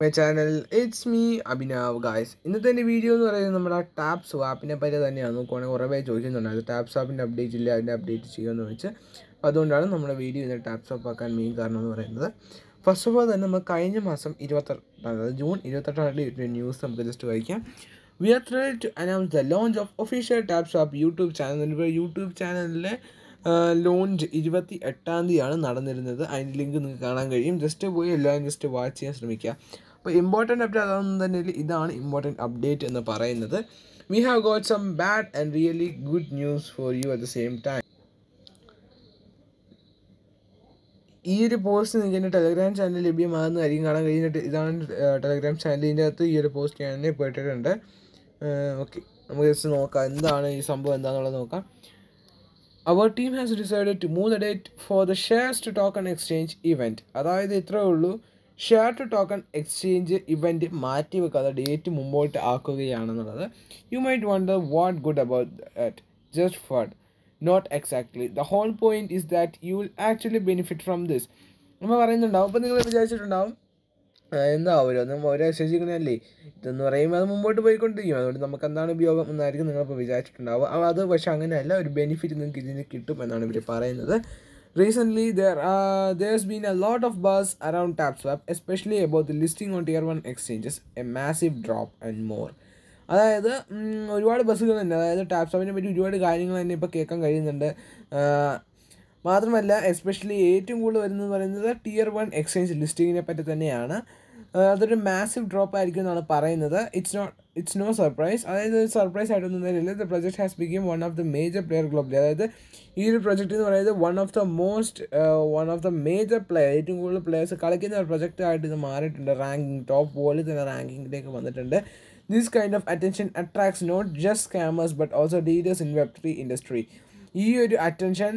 My channel it's me Abhinav guys ഇന്നത്തെ എൻ്റെ video എന്ന് പറയുന്നത് നമ്മുടെ ടാപ്പ് സ്വാപ്പിനെ പറ്റി തന്നെയാണ് നോക്കുവാണെങ്കിൽ കുറേ പേര് അത് ടാപ്പ് സ്വാപ്പിൻ്റെ അപ്ഡേറ്റ് ഇല്ല അതിൻ്റെ അപ്ഡേറ്റ് ചെയ്യുമെന്ന് വെച്ച് അതുകൊണ്ടാണ് നമ്മുടെ വീഡിയോ ഇതിൻ്റെ ടാപ്പ് സ്വാപ്പ് ആക്കാൻ മെയിൻ കാരണം എന്ന് പറയുന്നത് ഫസ്റ്റ് ഓഫ് ഓൾ തന്നെ നമുക്ക് കഴിഞ്ഞ മാസം ഇരുപത്തെട്ടാം അതായത് ജൂൺ ഇരുപത്തെട്ടാം തീയതി ഒരു ന്യൂസ് നമുക്ക് ജസ്റ്റ് വായിക്കാം we are thrill to announce the launch of official tap swap YouTube channel YouTube ചാനലിലെ ലോഞ്ച് ഇരുപത്തി എട്ടാം തീയതിയാണ് നടന്നിരുന്നത് അതിൻ്റെ ലിങ്ക് നിങ്ങൾക്ക് കാണാൻ കഴിയും ജസ്റ്റ് പോയി എല്ലാവരും ജസ്റ്റ് വാച്ച് ചെയ്യാൻ ശ്രമിക്കുക അപ്പോൾ ഇമ്പോർട്ടൻ്റ് അപ്ഡേറ്റ് അതൊന്നും തന്നെ ഇതാണ് ഇമ്പോർട്ടൻറ്റ് അപ്ഡേറ്റ് എന്ന് പറയുന്നത് we have got some bad and really good news for you at the same time ഈ ഒരു പോസ്റ്റ് നിങ്ങൾക്ക് എൻ്റെ ടെലഗ്രാം ചാനൽ കാര്യം കാണാൻ കഴിഞ്ഞിട്ട് ഇതാണ് ടെലഗ്രാം ചാനലിൻ്റെ അകത്ത് ഈ ഒരു പോസ്റ്റ് ഞാൻ പെട്ടിട്ടുണ്ട് ഓക്കെ നമുക്ക് ജസ്റ്റ് നോക്കാം എന്താണ് ഈ സംഭവം എന്താണെന്നുള്ളത് നോക്കാം അവർ team has decide to move the date for the shares to token exchange event അതായത് ഇത്രേ ഉള്ളൂ share to token exchange event മാറ്റി വെക്കാതെ ഡേറ്റ് മുമ്പോട്ട് ആക്കുകയാണെന്നുള്ളത് you might wonder what good about that just for not exactly the whole point is that you will actually benefit from this നമ്മൾ പറയുന്നുണ്ടാവും അപ്പോൾ നിങ്ങൾ വിചാരിച്ചിട്ടുണ്ടാവും എന്താവില്ല ഓരോ അവരെ വിശ്വസിക്കുന്നതല്ലേ ഇതെന്ന് പറയുമ്പോൾ അത് മുമ്പോട്ട് പോയിക്കൊണ്ടിരിക്കും അതുകൊണ്ട് നമുക്ക് എന്താണ് ഉപയോഗം എന്നായിരിക്കും നിങ്ങളിപ്പോൾ വിചാരിച്ചിട്ടുണ്ടാവുക അത് പക്ഷേ അങ്ങനെയല്ല ഒരു ബെനിഫിറ്റ് നിങ്ങൾക്ക് ഇതിന് കിട്ടും എന്നാണ് ഇവർ പറയുന്നത് recently there there's been a lot of buzz buzz TapSwap especially about the listing on tier 1 exchanges a massive drop and more അതായത് ഒരുപാട് ബസ്സുകൾ തന്നെ അതായത് ടാപ്സാപ്പിനെ പറ്റി ഒരുപാട് കാര്യങ്ങൾ തന്നെ ഇപ്പോൾ കേൾക്കാൻ കഴിയുന്നുണ്ട് മാത്രമല്ല എസ്പെഷ്യലി ഏറ്റവും കൂടുതൽ വരുന്നത് പറയുന്നത് ടിയർ വൺ എക്സ്ചേഞ്ച് ലിസ്റ്റിങ്ങിനെ പറ്റി തന്നെയാണ് അതൊരു മാസീവ് ഡ്രോപ്പ് ആയിരിക്കും എന്നാണ് പറയുന്നത് it's not it's no surprise അതായത് സർപ്രൈസ് ആയിട്ടൊന്നും തന്നെയില്ല the project has become one of the major player globally അതായത് ഈ ഒരു പ്രൊജക്റ്റ് എന്ന് പറയുന്നത് one of the most one of the major player ഏറ്റവും കൂടുതൽ പ്ലെയേഴ്സ് കളിക്കുന്ന ഒരു പ്രൊജക്റ്റ് ആയിട്ട് ഇത് മാറിയിട്ടുണ്ട് റാങ്കിങ് ടോപ്പ് പോലെ തന്നെ റാങ്കിങ്ങിലേക്ക് വന്നിട്ടുണ്ട് this kind of attention attracts not just scammers but also dealers in web three industry ഈ ഒരു അറ്റൻഷൻ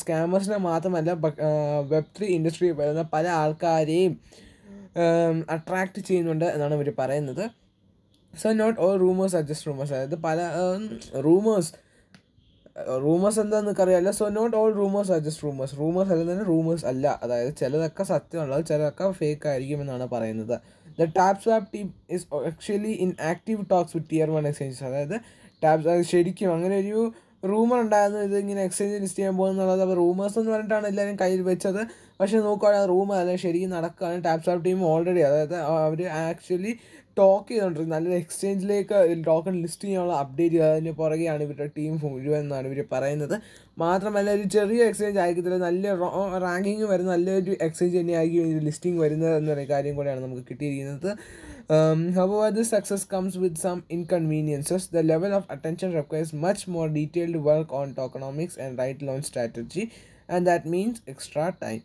സ്കാമേഴ്സിനെ മാത്രമല്ല വെബ് ത്രീ ഇൻഡസ്ട്രി വരുന്ന പല ആൾക്കാരെയും അട്രാക്റ്റ് ചെയ്യുന്നുണ്ട് എന്നാണ് ഇവർ പറയുന്നത് so not all rumours are just rumours അതായത് പല റൂമേഴ്സ് റൂമേഴ്സ് എന്താണെന്ന് അറിയാമല്ലോ so not all rumours are just rumours rumours അല്ല തന്നെ റൂമേഴ്സ് അല്ല അതായത് ചിലതൊക്കെ സത്യമുള്ളത് ചിലതൊക്കെ ഫേക്ക് ആയിരിക്കും എന്നാണ് പറയുന്നത് the tap swap team is actually in active talks with tier one exchanges അതായത് ടാപ് ശരിക്കും അങ്ങനെ ഒരു റൂമർ ഉണ്ടായിരുന്നു ഇത് ഇങ്ങനെ എക്സ്ചേഞ്ച് ലിസ്റ്റ് ചെയ്യാൻ പോകുന്നുള്ളത് അപ്പോൾ റൂമേഴ്സ് എന്ന് പറഞ്ഞിട്ടാണ് എല്ലാവരും കയ്യിൽ വെച്ചത് പക്ഷേ നോക്കുകയാണെങ്കിൽ റൂമർ അല്ല ശരിക്കും നടക്കുകയാണ് ടാപ്സാപ്പ് ടീം ഓൾറെഡി അതായത് അവർ ആക്ച്വലി ടോക്ക് ചെയ്തുകൊണ്ടിരിക്കും നല്ലൊരു എക്സ്ചേഞ്ചിലേക്ക് ടോക്കൺ ലിസ്റ്റ് ചെയ്യാനുള്ള അപ്ഡേറ്റ് അതിന് പുറകെയാണ് ഇവരുടെ ടീം മുഴുവൻ എന്നാണ് ഇവർ പറയുന്നത് മാത്രമല്ല ഒരു ചെറിയ എക്സ്ചേഞ്ച് ആയിരിക്കത്തില്ല നല്ല റാങ്കിങ് വരുന്ന നല്ലൊരു എക്സ്ചേഞ്ച് തന്നെയായിരിക്കും ഇതിൽ ലിസ്റ്റിംഗ് വരുന്നത് എന്നൊരു കാര്യം കൂടെയാണ് നമുക്ക് കിട്ടിയിരിക്കുന്നത് Um, however, this success comes with some inconveniences. The level of attention requires much more detailed work on tokenomics and right launch strategy, and that means extra time.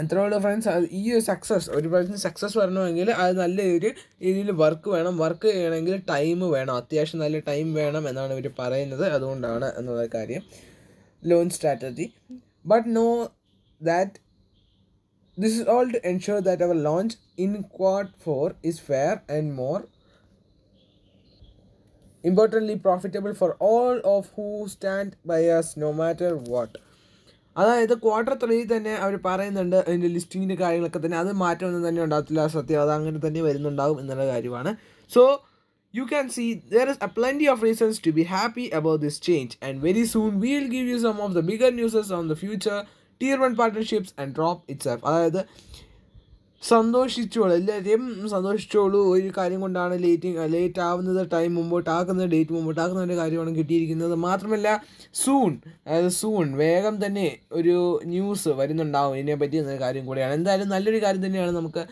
എത്രയുള്ള ഫ്രണ്ട്സ് ഈ ഒരു സക്സസ് ഒരു പ്രാവശ്യം സക്സസ് വരണമെങ്കിൽ അത് നല്ല ഒരു രീതിയിൽ വർക്ക് വേണം വർക്ക് ചെയ്യണമെങ്കിൽ ടൈം വേണം അത്യാവശ്യം നല്ല ടൈം വേണം എന്നാണ് ഇവർ പറയുന്നത് അതുകൊണ്ടാണ് എന്നുള്ള കാര്യം loan strategy but no that This is all to ensure that our launch in Quad 4 is fair and more importantly profitable for all of who stand by us no matter what. അതായത് quarter ത്രീയിൽ തന്നെ അവർ പറയുന്നുണ്ട് അതിൻ്റെ ലിസ്റ്റിങ്ങിൻ്റെ കാര്യങ്ങളൊക്കെ തന്നെ അത് മാറ്റമൊന്നും തന്നെ ഉണ്ടാകത്തില്ല സത്യം അത് അങ്ങനെ തന്നെ വരുന്നുണ്ടാകും എന്നുള്ള കാര്യമാണ് so you can see there is a plenty of reasons to be happy about this change and very soon we will give you some of the bigger newses on the future tier one partnerships and drop its അതായത് സന്തോഷിച്ചോളൂ എല്ലാവരെയും സന്തോഷിച്ചോളൂ ഒരു കാര്യം കൊണ്ടാണ് late late ആവുന്നത് time മുമ്പോട്ട് ആക്കുന്നത് date മുമ്പോട്ട് ആക്കുന്ന ഒരു കാര്യമാണ് കിട്ടിയിരിക്കുന്നത് മാത്രമല്ല സൂൺ അതായത് സൂൺ വേഗം തന്നെ ഒരു ന്യൂസ് വരുന്നുണ്ടാവും ഇതിനെ പറ്റി എന്ന കാര്യം കൂടിയാണ് എന്തായാലും നല്ലൊരു കാര്യം തന്നെയാണ് നമുക്ക്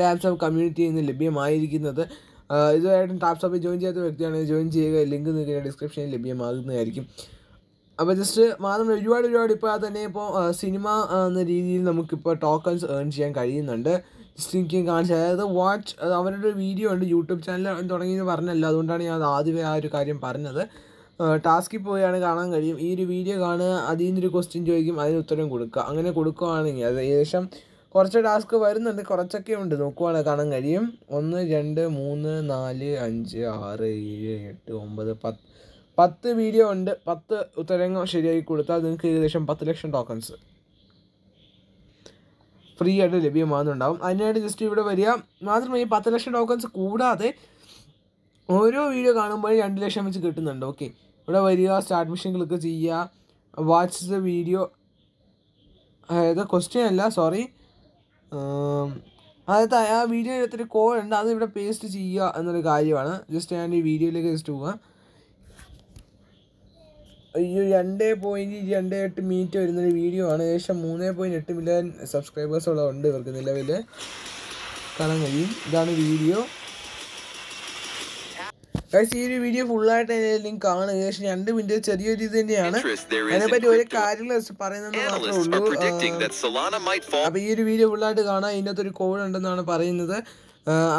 ടാപ്സ് ഓഫ് കമ്മ്യൂണിറ്റിയിൽ നിന്ന് ലഭ്യമായിരിക്കുന്നത് ഇതുവരെയായിട്ടും ടാപ്സ് ഓഫ് ജോയിൻ ചെയ്യാത്ത വ്യക്തിയാണെങ്കിൽ ജോയിൻ ചെയ്യുക ലിങ്ക് നിങ്ങൾക്ക് ഡിസ്ക്രിപ്ഷനിൽ ലഭ്യമാകുന്നതായിരിക്കും അപ്പോൾ ജസ്റ്റ് മാത്രമല്ല ഒരുപാട് ഒരുപാട് ഇപ്പോൾ തന്നെ ഇപ്പോൾ സിനിമ എന്ന രീതിയിൽ നമുക്കിപ്പോൾ ടോക്കൺസ് ഏൺ ചെയ്യാൻ കഴിയുന്നുണ്ട് ജസ്റ്റ് എനിക്ക് കാണിച്ചത് അതായത് വാച്ച് അവരുടെ ഒരു വീഡിയോ ഉണ്ട് യൂട്യൂബ് ചാനൽ തുടങ്ങിയെന്ന് പറഞ്ഞല്ലോ അതുകൊണ്ടാണ് ഞാൻ ആദ്യമേ ആ ഒരു കാര്യം പറഞ്ഞത് ടാസ്കിൽ പോയാണ് കാണാൻ കഴിയും ഈ ഒരു വീഡിയോ കാണുക അതിൽ നിന്നൊരു ക്വസ്റ്റ്യൻ ചോദിക്കും അതിന് ഉത്തരം കൊടുക്കുക അങ്ങനെ കൊടുക്കുകയാണെങ്കിൽ അത് ഏകദേശം കുറച്ച് ടാസ്ക് വരുന്നുണ്ട് കുറച്ചൊക്കെ ഉണ്ട് നോക്കുവാണെങ്കിൽ കാണാൻ കഴിയും ഒന്ന് രണ്ട് മൂന്ന് നാല് അഞ്ച് ആറ് ഏഴ് എട്ട് ഒമ്പത് പത്ത് പത്ത് വീഡിയോ ഉണ്ട് പത്ത് ഉത്തരങ്ങൾ ശരിയാക്കി കൊടുത്താൽ നിങ്ങൾക്ക് ഏകദേശം പത്ത് ലക്ഷം ടോക്കൺസ് ഫ്രീ ആയിട്ട് ലഭ്യമാകുന്നുണ്ടാവും അതിനായിട്ട് ജസ്റ്റ് ഇവിടെ വരിക മാത്രമേ ഈ പത്ത് ലക്ഷം ടോക്കൺസ് കൂടാതെ ഓരോ വീഡിയോ കാണുമ്പോഴും രണ്ട് ലക്ഷം വെച്ച് കിട്ടുന്നുണ്ട് ഓക്കെ ഇവിടെ വരിക സ്റ്റാർട്ട് മിഷൻ ക്ലിക്ക് ചെയ്യുക വാച്ച് ദ വീഡിയോ അതായത് ക്വസ്റ്റ്യൻ അല്ല സോറി അതായത് ആ വീഡിയോ എടുത്തിട്ട് കോഡ് ഉണ്ട് അത് ഇവിടെ പേസ്റ്റ് ചെയ്യുക എന്നൊരു കാര്യമാണ് ജസ്റ്റ് ഞാൻ ഈ വീഡിയോയിലേക്ക് ജസ്റ്റ് പോവാം അയ്യോ രണ്ട് പോയിന്റ് രണ്ട് എട്ട് മിനിറ്റ് വരുന്നൊരു വീഡിയോ ആണ് ഏകദേശം മൂന്ന് പോയിന്റ് എട്ട് മില്യൺ സബ്സ്ക്രൈബേഴ്സോളം ഉണ്ട് ഇവർക്ക് നിലവിൽ കാണാൻ കഴിയും ഇതാണ് വീഡിയോ ഈ ഒരു വീഡിയോ ഫുള്ളായിട്ട് ലിങ്ക് കാണുക ഏകദേശം രണ്ട് മിനിറ്റ് ചെറിയ ഒരു ഇത് തന്നെയാണ് അതിനെപ്പറ്റി ഒരു കാര്യങ്ങൾ പറയുന്നത് മാത്രമേ ഉള്ളൂ അപ്പൊ ഈ ഒരു വീഡിയോ ഫുള്ളായിട്ട് കാണാൻ ഇതിനകത്ത് ഒരു കോഡ് ഉണ്ടെന്നാണ് പറയുന്നത്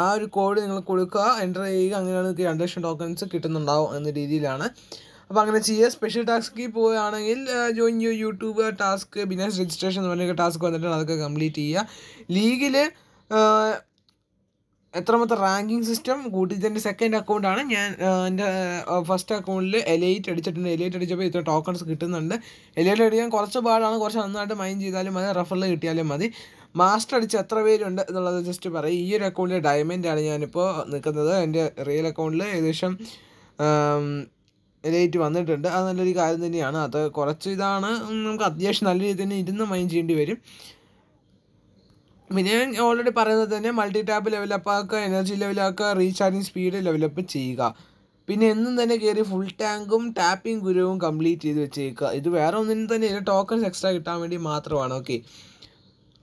ആ ഒരു കോഡ് നിങ്ങൾ കൊടുക്കുക എൻ്റർ ചെയ്യുക അങ്ങനെയാണ് രണ്ടു ലക്ഷം ടോക്കൺസ് കിട്ടുന്നുണ്ടാവും എന്ന രീതിയിലാണ് അപ്പോൾ അങ്ങനെ ചെയ്യുക സ്പെഷ്യൽ ടാസ്കിൽ പോവുകയാണെങ്കിൽ ജോയിൻ ചെയ്യുക യൂട്യൂബ് ടാസ്ക് ബിനാസ് രജിസ്ട്രേഷൻ എന്ന് പറഞ്ഞ ടാസ്ക് വന്നിട്ടുണ്ട് അതൊക്കെ കംപ്ലീറ്റ് ചെയ്യുക ലീഗിൽ എത്രാമത്തെ റാങ്കിങ് സിസ്റ്റം കൂട്ടിയിട്ട് എൻ്റെ സെക്കൻഡ് അക്കൗണ്ടാണ് ഞാൻ എൻ്റെ ഫസ്റ്റ് അക്കൗണ്ടിൽ എലൈറ്റ് അടിച്ചിട്ടുണ്ട് എലൈറ്റ് അടിച്ചപ്പോൾ ഇത്ര ടോക്കൺസ് കിട്ടുന്നുണ്ട് എലൈറ്റ് അടിക്കാൻ കുറച്ച് പാടാണ് കുറച്ച് നന്നായിട്ട് മൈൻ ചെയ്താലും മതി റഫറിൽ കിട്ടിയാലും മതി മാസ്റ്റർ അടിച്ച് എത്ര പേരുണ്ട് എന്നുള്ളത് ജസ്റ്റ് പറയും ഈ ഒരു അക്കൗണ്ടിൽ ഡയമണ്ടാണ് ഞാനിപ്പോൾ നിൽക്കുന്നത് എൻ്റെ റിയൽ അക്കൗണ്ടിൽ ഏകദേശം ലേറ്റ് വന്നിട്ടുണ്ട് അത് നല്ലൊരു കാര്യം തന്നെയാണ് അത് കുറച്ച് ഇതാണ് നമുക്ക് അത്യാവശ്യം നല്ല രീതിയിൽ തന്നെ ഇരുന്ന് മൈൻഡ് ചെയ്യേണ്ടി വരും പിന്നെ ഞാൻ ഓൾറെഡി പറയുന്നത് തന്നെ മൾട്ടി ടാപ്പ് ലെവലപ്പ് ആക്കുക എനർജി ലെവലാക്കുക റീചാർജിങ് സ്പീഡ് ലെവലപ്പ് ചെയ്യുക പിന്നെ എന്നും തന്നെ കയറി ഫുൾ ടാങ്കും ടാപ്പിംഗ് ഗുരുവും കംപ്ലീറ്റ് ചെയ്ത് വെച്ചേക്കുക ഇത് വേറെ ഒന്നിനും തന്നെ ടോക്കൺസ് എക്സ്ട്രാ കിട്ടാൻ വേണ്ടി മാത്രമാണ് ഓക്കെ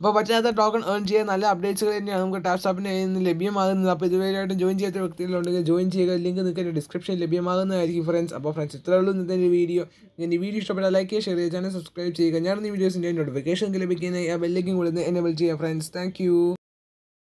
അപ്പോൾ പറ്റാത്ത ടോക്കൺ ഏൺ ചെയ്യാൻ നല്ല അപ്ഡേറ്റ്സുകൾ തന്നെയാണ് നമുക്ക് ടാപ്പ് കയ്യിൽ നിന്ന് ലഭ്യമാകുന്നത് അപ്പോൾ ഇതുവരെയായിട്ട് ജോയിൻ ചെയ്യാത്ത വ്യക്തികളുണ്ടെങ്കിൽ ജോയിൻ ചെയ്യുക ലിങ്ക് നിങ്ങൾക്ക് ഡിസ്ക്രിപ്ഷനിൽ ലഭ്യമാകുന്നതായിരിക്കും ഫ്രണ്ട്സ് അപ്പോൾ ഫ്രണ്ട്സ് ഇത്രയേ ഉള്ളൂ ഇന്നത്തെ വീഡിയോ ഞാൻ ഈ വീഡിയോ ഇഷ്ടപ്പെട്ട ലൈക്ക് ചെയ്യുക ഷെയർ ചെയ്യുക ചാനൽ സബ്സ്ക്രൈബ് ചെയ്യുക ഞാൻ ഈ വീഡിയോസിൻ്റെ നോട്ടിഫിക്കേഷൻ ലഭിക്കുന്ന ആ കൂടുതൽ കൂടി വിളിച്ച് ചെയ്യുക ഫ്രണ്ട്സ് താങ്ക്